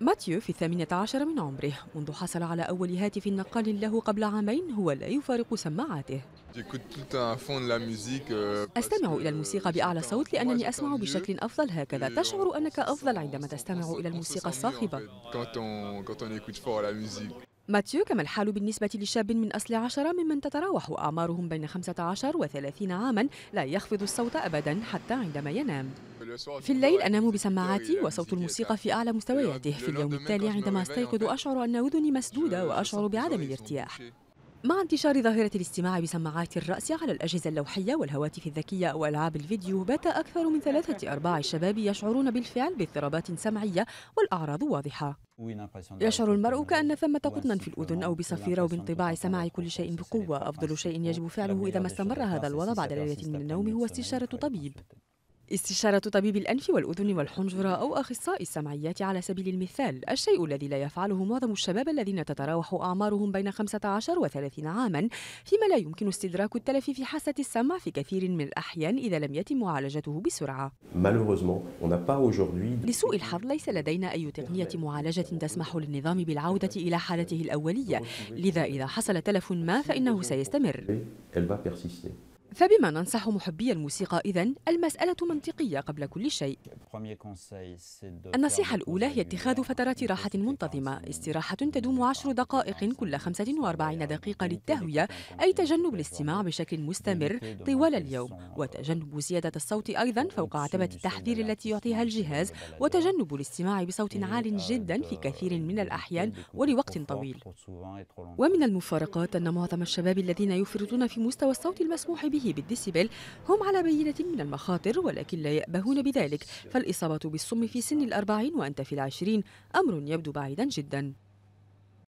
ماتيو في الثامنة عشر من عمره منذ حصل على أول هاتف نقال له قبل عامين هو لا يفارق سماعاته euh, أستمع إلى الموسيقى بأعلى صوت لأنني أسمع بشكل أفضل هكذا تشعر أنك أفضل عندما تستمع إلى الموسيقى الصاخبة ماتيو كما الحال بالنسبة لشاب من أصل عشرة ممن تتراوح أعمارهم بين 15 و 30 عاما لا يخفض الصوت أبدا حتى عندما ينام في الليل أنام بسماعاتي وصوت الموسيقى في أعلى مستوياته في اليوم التالي عندما أستيقظ أشعر أن أذني مسدودة وأشعر بعدم الارتياح مع انتشار ظاهرة الاستماع بسماعات الرأس على الأجهزة اللوحية والهواتف الذكية أو ألعاب الفيديو بات أكثر من ثلاثة أرباع الشباب يشعرون بالفعل باضطرابات سمعية والأعراض واضحة يشعر المرء كأن ثمة قطنا في الأذن أو بصفيرة وبانطباع سماع كل شيء بقوة أفضل شيء يجب فعله إذا ما استمر هذا الوضع بعد ليلة من النوم هو استشارة طبيب استشارة طبيب الأنف والأذن والحنجرة أو أخصائي السمعيات على سبيل المثال الشيء الذي لا يفعله معظم الشباب الذين تتراوح أعمارهم بين 15 و 30 عاما فيما لا يمكن استدراك التلف في حاسة السمع في كثير من الأحيان إذا لم يتم معالجته بسرعة لسوء الحظ ليس لدينا أي تقنية معالجة تسمح للنظام بالعودة إلى حالته الأولية لذا إذا حصل تلف ما فإنه سيستمر فبما ننصح محبي الموسيقى إذا المسألة منطقية قبل كل شيء النصيحة الأولى هي اتخاذ فترات راحة منتظمة استراحة تدوم عشر دقائق كل 45 دقيقة للتهوية أي تجنب الاستماع بشكل مستمر طوال اليوم وتجنب زيادة الصوت أيضا فوق عتبة التحذير التي يعطيها الجهاز وتجنب الاستماع بصوت عال جدا في كثير من الأحيان ولوقت طويل ومن المفارقات أن معظم الشباب الذين يفرطون في مستوى الصوت المسموح به به بالديسيبل هم على بينة من المخاطر ولكن لا يأبهون بذلك فالإصابة بالسم في سن الأربعين وأنت في العشرين أمر يبدو بعيدا جدا